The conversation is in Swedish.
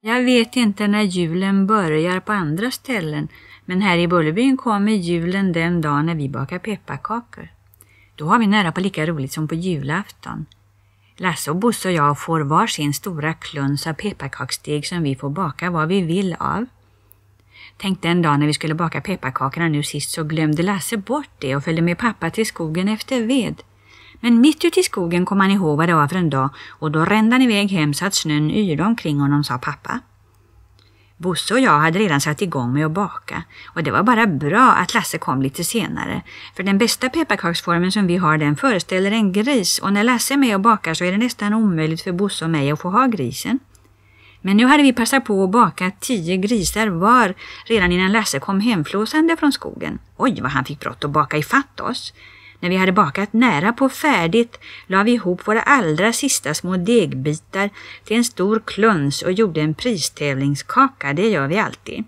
Jag vet inte när julen börjar på andra ställen, men här i Bullerbyn kommer julen den dag när vi bakar pepparkakor. Då har vi nära på lika roligt som på julafton. Lasse och Bosse och jag får var sin stora kluns av pepparkaksdeg som vi får baka vad vi vill av. Tänk den dag när vi skulle baka pepparkakorna nu sist så glömde Lasse bort det och följde med pappa till skogen efter ved. Men mitt ute i skogen kom han ihåg vad det var för en dag och då rände han iväg hem så att snön yrde omkring honom, sa pappa. Bosse och jag hade redan satt igång med att baka och det var bara bra att Lasse kom lite senare. För den bästa pepparkaksformen som vi har den föreställer en gris och när Lasse är med och bakar så är det nästan omöjligt för Bosse och mig att få ha grisen. Men nu hade vi passat på att baka tio grisar var redan innan Lasse kom hemflåsande från skogen. Oj, vad han fick brått att baka ifatt oss. När vi hade bakat nära på färdigt la vi ihop våra allra sista små degbitar till en stor kluns och gjorde en pristävlingskaka, det gör vi alltid.